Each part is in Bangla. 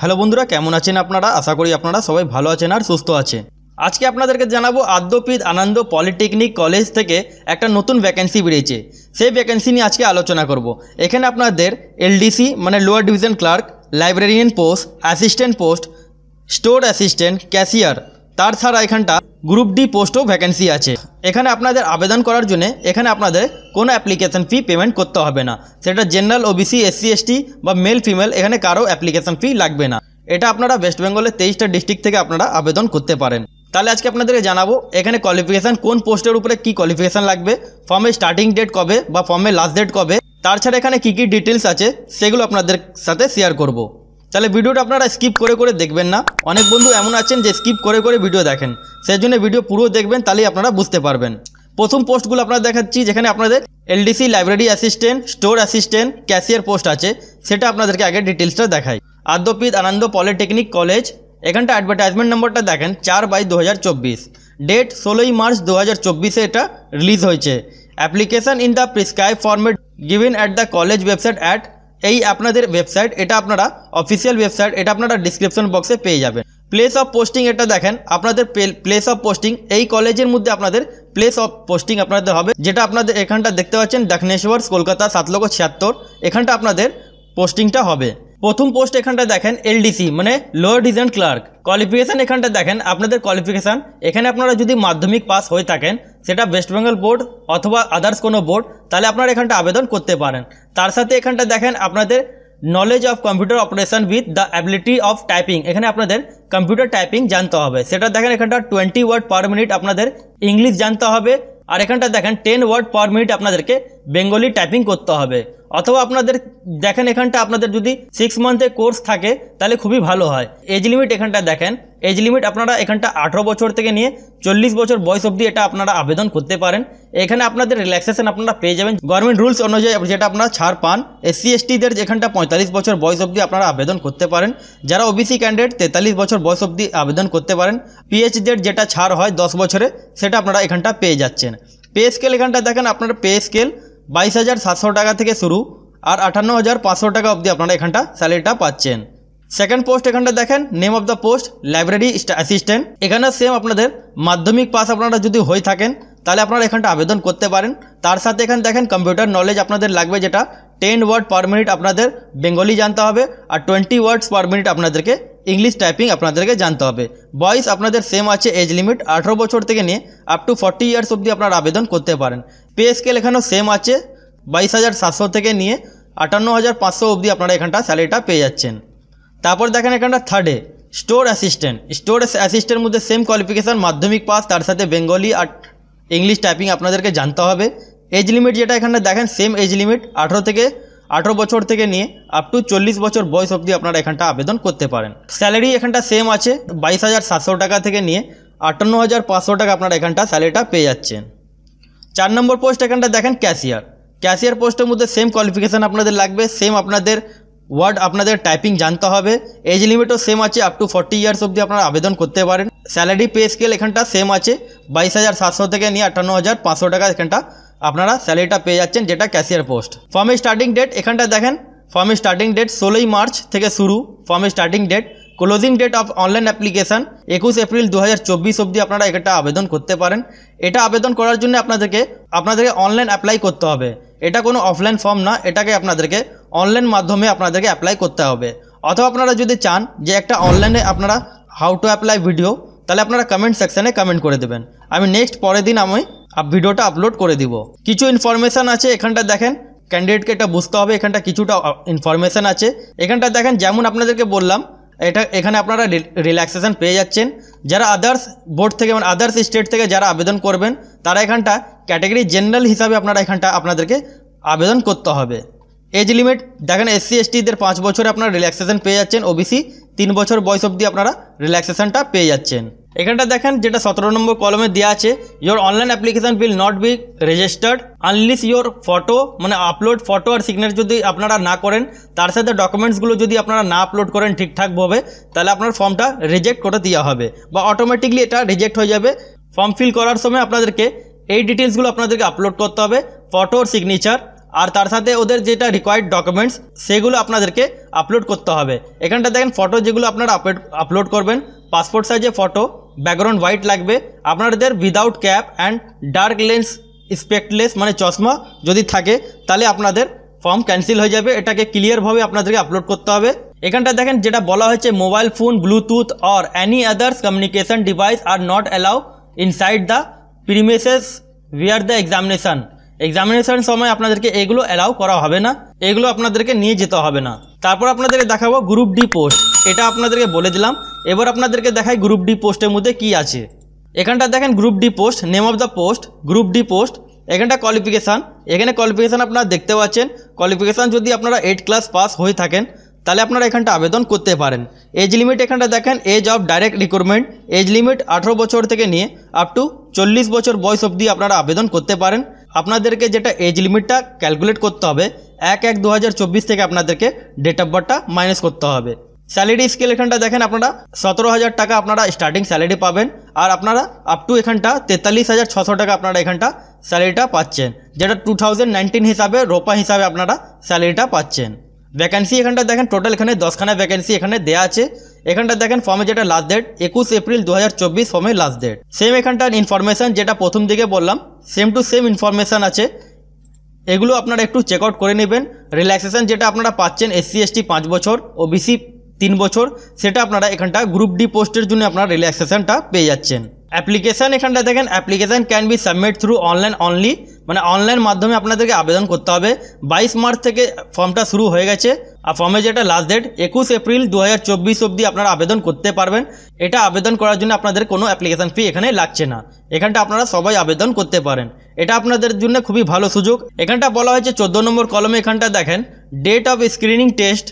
হ্যালো বন্ধুরা কেমন আছেন আপনারা আশা করি আপনারা সবাই ভালো আছেন আর সুস্থ আছে আজকে আপনাদেরকে জানাবো আদ্যপীঠ আনন্দ পলিটেকনিক কলেজ থেকে একটা নতুন ভ্যাকেন্সি বেরিয়েছে সেই ভ্যাকেন্সি নিয়ে আজকে আলোচনা করব। এখানে আপনাদের এলডিসি মানে lower division clerk librarian post assistant post store assistant cashier তার ছাড়া এখানটা গ্রুপ ডি পোস্টও ভ্যাকেন্সি আছে এখানে আপনাদের আবেদন করার জন্য এখানে আপনাদের কোনো অ্যাপ্লিকেশন ফি পেমেন্ট করতে হবে না সেটা জেনারেল ওবিসি এসসি এসটি বা মেল ফিমেল এখানে কারো অ্যাপ্লিকেশন ফি লাগবে না এটা আপনারা ওয়েস্ট বেঙ্গলের তেইশটা ডিস্ট্রিক্ট থেকে আপনারা আবেদন করতে পারেন তাহলে আজকে আপনাদেরকে জানাবো এখানে কোয়ালিফিকেশান কোন পোস্টের উপরে কি কোয়ালিফিকেশান লাগবে ফর্মের স্টার্টিং ডেট কবে বা ফর্মের লাস্ট ডেট কবে তাছাড়া এখানে কী কী ডিটেলস আছে সেগুলো আপনাদের সাথে শেয়ার করবো তাহলে ভিডিওটা আপনারা স্কিপ করে করে দেখবেন না অনেক বন্ধু এমন আছেন যে স্কিপ করে করে ভিডিও দেখেন সেই জন্য ভিডিও পুরো দেখবেন তাহলেই আপনারা বুঝতে পারবেন প্রথম পোস্টগুলো আপনারা দেখাচ্ছি যেখানে আপনাদের LDC library assistant store assistant cashier post আছে সেটা আপনাদেরকে আগে ডিটেলসটা দেখাই আদ্যপিত আনন্দ পলিটেকনিক কলেজ এখানটা অ্যাডভার্টাইজমেন্ট নম্বরটা দেখেন চার বাই দু ডেট ষোলোই মার্চ দু হাজার এটা রিলিজ হয়েছে application in the prescribe format given at the college website at এই আপনাদের ওয়েবসাইট এটা আপনারা অফিসিয়াল ওয়েবসাইট এটা আপনারা ডিসক্রিপশন বক্সে পেয়ে যাবেন প্লেস অফ পোস্টিং এটা দেখেন আপনাদের প্লেস অফ পোস্টিং এই কলেজের মধ্যে আপনাদের প্লেস অফ পোস্টিং আপনাদের হবে যেটা আপনাদের এখানটা দেখতে পাচ্ছেন দক্ষিণেশ্বর কলকাতা সাত লক্ষ ছিয়াত্তর এখানটা আপনাদের পোস্টিংটা হবে প্রথম পোস্ট এখানটা দেখেন এলডিসি মানে লোয়ার ডিজাইন ক্লার্ক কোয়ালিফিকেশান এখানটা দেখেন আপনাদের কোয়ালিফিকেশান এখানে আপনারা যদি মাধ্যমিক পাস হয়ে থাকেন সেটা ওয়েস্ট বেঙ্গল বোর্ড অথবা আদার্স কোনো বোর্ড তাহলে আপনারা এখানটা আবেদন করতে পারেন তার সাথে এখানটা দেখেন আপনাদের knowledge of computer operation with the ability of typing এখানে আপনাদের কম্পিউটার টাইপিং জানতে হবে সেটা দেখেন এখানটা টোয়েন্টি ওয়ার্ড পার মিনিট আপনাদের ইংলিশ জানতে হবে আর এখানটা দেখেন টেন ওয়ার্ড পার মিনিট আপনাদেরকে বেঙ্গলি টাইপিং করতে হবে অথবা আপনাদের দেখেন এখানটা আপনাদের যদি সিক্স মান্থের কোর্স থাকে তাহলে খুবই ভালো হয় এজ লিমিট এখানটা দেখেন এজ লিমিট আপনারা এখানটা আঠেরো বছর থেকে নিয়ে চল্লিশ বছর বয়স অবধি এটা আপনারা আবেদন করতে পারেন এখানে আপনাদের রিল্যাক্সেশন আপনারা পেয়ে যাবেন গভর্নমেন্ট রুলস অনুযায়ী যেটা আপনারা ছাড় পান এসসি এসটিদের যেখানটা পঁয়তাল্লিশ বছর বয়স অবধি আপনারা আবেদন করতে পারেন যারা ওবিসি ক্যান্ডিডেট তেতাল্লিশ বছর বয়স অবধি আবেদন করতে পারেন পিএইচডির যেটা ছাড় হয় দশ বছরে সেটা আপনারা এখানটা পেয়ে যাচ্ছেন পে স্কেল এখানটা দেখেন আপনারা পে স্কেল বাইশ হাজার সাতশো টাকা থেকে শুরু আর আটান্ন হাজার পাঁচশো টাকা অবধি আপনারা এখানটা স্যালারিটা পাচ্ছেন সেকেন্ড পোস্ট এখানটা দেখেন name of the post library assistant এখানে সেম আপনাদের মাধ্যমিক পাস আপনারা যদি হয়ে থাকেন তাহলে আপনারা এখানটা আবেদন করতে পারেন তার সাথে এখানে দেখেন কম্পিউটার নলেজ আপনাদের লাগবে যেটা টেন ওয়ার্ড পার মিনিট আপনাদের বেঙ্গলি জানতে হবে আর টোয়েন্টি ওয়ার্ডস পার মিনিট আপনাদেরকে ইংলিশ টাইপিং আপনাদেরকে জানতে হবে বয়স আপনাদের সেম আছে এজ লিমিট আঠেরো বছর থেকে নিয়ে আপ টু ফর্টি ইয়ার্স অবধি আপনারা আবেদন করতে পারেন পে স্কেল এখানেও সেম আছে বাইশ হাজার সাতশো থেকে নিয়ে আটান্ন হাজার পাঁচশো অবধি আপনারা এখানটা স্যালারিটা পেয়ে যাচ্ছেন তারপর দেখেন এখানটা থার্ডে স্টোর অ্যাসিস্ট্যান্ট স্টোর অ্যাসিস্ট্যান্ট মধ্যে সেম কোয়ালিফিকেশান মাধ্যমিক পাস তার সাথে বেঙ্গলি আর ইংলিশ টাইপিং আপনাদেরকে জানতে হবে এজ লিমিট যেটা এখানে দেখেন সেম এজ লিমিট আঠেরো থেকে আঠেরো বছর থেকে নিয়ে আপ টু চল্লিশ বছর বয়স অবধি আপনারা এখানটা আবেদন করতে পারেন স্যালারি এখানটা সেম আছে বাইশ হাজার সাতশো টাকা থেকে নিয়ে আটান্ন হাজার পাঁচশো টাকা আপনারা এখানটা স্যালারিটা পেয়ে যাচ্ছেন চার নম্বর পোস্ট এখানটা দেখেন ক্যাশিয়ার ক্যাশিয়ার পোস্টের মধ্যে সেম কোয়ালিফিকেশান আপনাদের লাগবে সেম আপনাদের ওয়ার্ড আপনাদের টাইপিং জানতে হবে এজ লিমিটও সেম আছে আপ টু ফর্টি ইয়ার্স অবধি আপনারা আবেদন করতে পারেন স্যালারি পে স্কেল এখানটা সেম আছে বাইশ হাজার সাতশো থেকে নিয়ে আটান্ন হাজার পাঁচশো টাকা এখানটা আপনারা স্যালারিটা পেয়ে যাচ্ছেন যেটা ক্যাশিয়ার পোস্ট ফর্মের স্টার্টিং ডেট এখানটা দেখেন ফর্মের স্টার্টিং ডেট ষোলোই মার্চ থেকে শুরু ফর্মের starting date closing date of online application একুশ এপ্রিল দু হাজার চব্বিশ অবধি আপনারা এটা আবেদন করতে পারেন এটা আবেদন করার জন্য আপনাদেরকে আপনাদেরকে অনলাইন অ্যাপ্লাই করতে হবে এটা কোনো অফলাইন ফর্ম না এটাকে আপনাদেরকে অনলাইন মাধ্যমে আপনাদেরকে অ্যাপ্লাই করতে হবে অথবা আপনারা যদি চান যে একটা অনলাইনে আপনারা হাউ টু অ্যাপ্লাই ভিডিও তাহলে আপনারা কমেন্ট সেকশানে কমেন্ট করে দেবেন আমি নেক্সট পরের দিন আমি ভিডিওটা আপলোড করে দিব কিছু ইনফরমেশান আছে এখানটা দেখেন ক্যান্ডিডেটকে এটা বুঝতে হবে এখানটা কিছুটা ইনফরমেশান আছে এখানটা দেখেন যেমন আপনাদেরকে বললাম এটা এখানে আপনারা রিল্যাক্সেশন পেয়ে যাচ্ছেন যারা আদার্স বোর্ড থেকে মানে আদার্স স্টেট থেকে যারা আবেদন করবেন তারা এখানটা ক্যাটাগরি জেনারেল হিসাবে আপনারা এখানটা আপনাদেরকে আবেদন করতে হবে এজ লিমিট দেখেন এসসি এসটিদের পাঁচ বছরে আপনারা রিল্যাক্সেশন পেয়ে যাচ্ছেন ওবিসি তিন বছর বয়স অবধি আপনারা রিল্যাক্সেশনটা পেয়ে যাচ্ছেন এখানটা দেখেন যেটা সতেরো নম্বর কলমে দেওয়া আছে your online application will not be registered unless your photo মানে আপলোড ফটো আর সিগনেচার যদি আপনারা না করেন তার সাথে ডকুমেন্টসগুলো যদি আপনারা না আপলোড করেন ঠিকঠাকভাবে তাহলে আপনার ফর্মটা রিজেক্ট করে দেওয়া হবে বা অটোমেটিকলি এটা রিজেক্ট হয়ে যাবে ফর্ম ফিল করার সময় আপনাদেরকে এই ডিটেলসগুলো আপনাদেরকে আপলোড করতে হবে ফটো আর সিগনেচার আর তার সাথে ওদের যেটা রিকোয়ার্ড ডকুমেন্টস সেগুলো আপনাদেরকে আপলোড করতে হবে এখানটা দেখেন ফটো যেগুলো আপনারা আপলোড করবেন পাসপোর্ট সাইজে ফটো ব্যাকগ্রাউন্ড হোয়াইট লাগবে আপনাদের without cap and dark lens specless মানে চশমা যদি থাকে তাহলে আপনাদের ফর্ম ক্যান্সেল হয়ে যাবে এটাকে ক্লিয়ারভাবে আপনাদেরকে আপলোড করতে হবে এখানটা দেখেন যেটা বলা হয়েছে mobile phone bluetooth or any others communication device are not allow inside the premises where the examination examination সময় আপনাদেরকে এগুলো অ্যালাউ করা হবে না এগুলো আপনাদেরকে নিয়ে যেতে হবে না তারপর আপনাদেরকে দেখাবো গ্রুপ ডি পোস্ট এটা আপনাদেরকে বলে দিলাম এবার আপনাদেরকে দেখাই গ্রুপ ডি পোস্টের মধ্যে কি আছে এখানটা দেখেন group D post name of the post group D post এখানটা কোয়ালিফিকেশান এখানে কোয়ালিফিকেশান আপনারা দেখতে পাচ্ছেন কোয়ালিফিকেশান যদি আপনারা এইট ক্লাস পাস হয়ে থাকেন তাহলে আপনারা এখানটা আবেদন করতে পারেন এজ লিমিট এখানটা দেখেন age of direct recruitment age limit আঠেরো বছর থেকে নিয়ে আপ টু চল্লিশ বছর বয়স অবধি আপনারা আবেদন করতে পারেন আপনাদেরকে যেটা এজ লিমিটটা ক্যালকুলেট করতে হবে এক এক দু থেকে আপনাদেরকে ডেট অফ বার্থটা মাইনাস করতে হবে স্যালারি স্কেল এখানটা দেখেন আপনারা সতেরো হাজার টাকা আপনারা স্টার্টিং স্যালারি পাবেন আর আপনারা আপ টু এখানটা তেতাল্লিশ হাজার ছশো টাকা আপনারা এখানটা স্যালারিটা পাচ্ছেন যেটা টু থাউজেন্ড নাইনটিন হিসাবে রোপা হিসাবে আপনারা স্যালারিটা পাচ্ছেন ভ্যাকেন্সি এখানটা দেখেন টোটাল এখানে দশখানা ভ্যাকেন্সি এখানে দেওয়া আছে এখানটা দেখেন ফর্মে যেটা লাস্ট ডেট একুশ এপ্রিল দু হাজার চব্বিশ ফর্মে লাস্ট ডেট সেম এখানটার ইনফরমেশান যেটা প্রথম দিকে বললাম সেম টু সেম ইনফরমেশান আছে এগুলো আপনারা একটু চেক আউট করে নেবেন রিল্যাক্সেশান যেটা আপনারা পাচ্ছেন এসসি এসটি পাঁচ বছর ও বিসি তিন বছর সেটা আপনারা এখানটা গ্রুপ ডি পোস্টের জন্য আপনারা রিল্যাক্সেশানটা পেয়ে যাচ্ছেন অ্যাপ্লিকেশান এখানটা দেখেন application can be submit through online only মানে অনলাইন মাধ্যমে আপনাদেরকে আবেদন করতে হবে বাইশ মার্চ থেকে ফর্মটা শুরু হয়ে গেছে আর ফর্মে যেটা লাস্ট ডেট একুশ এপ্রিল দু হাজার চব্বিশ অবধি আপনারা আবেদন করতে পারবেন এটা আবেদন করার জন্য আপনাদের কোনো অ্যাপ্লিকেশান ফি এখানে লাগছে না এখানটা আপনারা সবাই আবেদন করতে পারেন এটা আপনাদের জন্য খুবই ভালো সুযোগ এখানটা বলা হয়েছে চোদ্দো নম্বর কলমে এখানটা দেখেন ডেট অফ স্ক্রিনিং টেস্ট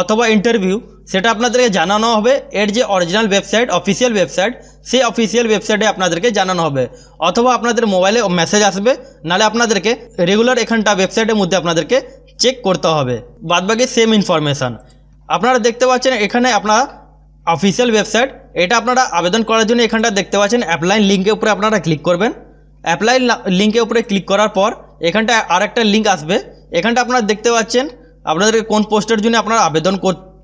অথবা ইন্টারভিউ সেটা আপনাদেরকে জানানো হবে এর যে অরিজিনাল ওয়েবসাইট অফিসিয়াল ওয়েবসাইট সেই অফিসিয়াল ওয়েবসাইটে আপনাদেরকে জানানো হবে অথবা আপনাদের মোবাইলে মেসেজ আসবে নালে আপনাদেরকে রেগুলার এখানটা ওয়েবসাইটের মধ্যে আপনাদেরকে চেক করতে হবে বাদবাকি সেম ইনফরমেশান আপনারা দেখতে পাচ্ছেন এখানে আপনারা অফিসিয়াল ওয়েবসাইট এটা আপনারা আবেদন করার জন্য এখানটা দেখতে পাচ্ছেন অ্যাপ্লাইন লিঙ্কের উপরে আপনারা ক্লিক করবেন অ্যাপ্লাই লিঙ্কের উপরে ক্লিক করার পর এখানটা আরেকটা লিঙ্ক আসবে এখানটা আপনারা দেখতে পাচ্ছেন আপনাদের কোন পোস্টের জন্য আপনারা আবেদন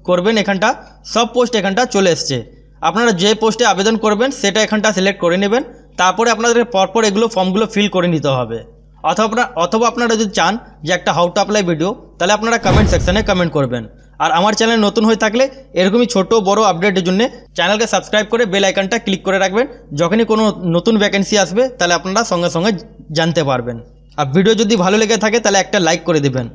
করবেন এখানটা সব পোস্ট এখানটা চলে এসছে আপনারা যে পোস্টে আবেদন করবেন সেটা এখানটা সিলেক্ট করে নেবেন তারপরে আপনাদের পরপর এগুলো ফর্মগুলো ফিল করে নিতে হবে অথবা অথবা আপনারা যদি চান যে একটা হাউ টু অ্যাপ্লাই ভিডিও তাহলে আপনারা কমেন্ট সেকশানে কমেন্ট করবেন আর আমার চ্যানেল নতুন হয়ে থাকলে এরকমই ছোট বড় আপডেটের জন্য চ্যানেলকে সাবস্ক্রাইব করে বেল আইকনটা ক্লিক করে রাখবেন যখনই কোনো নতুন ভ্যাকেন্সি আসবে তাহলে আপনারা সঙ্গে সঙ্গে জানতে পারবেন আর ভিডিও যদি ভালো লেগে থাকে তাহলে একটা লাইক করে দেবেন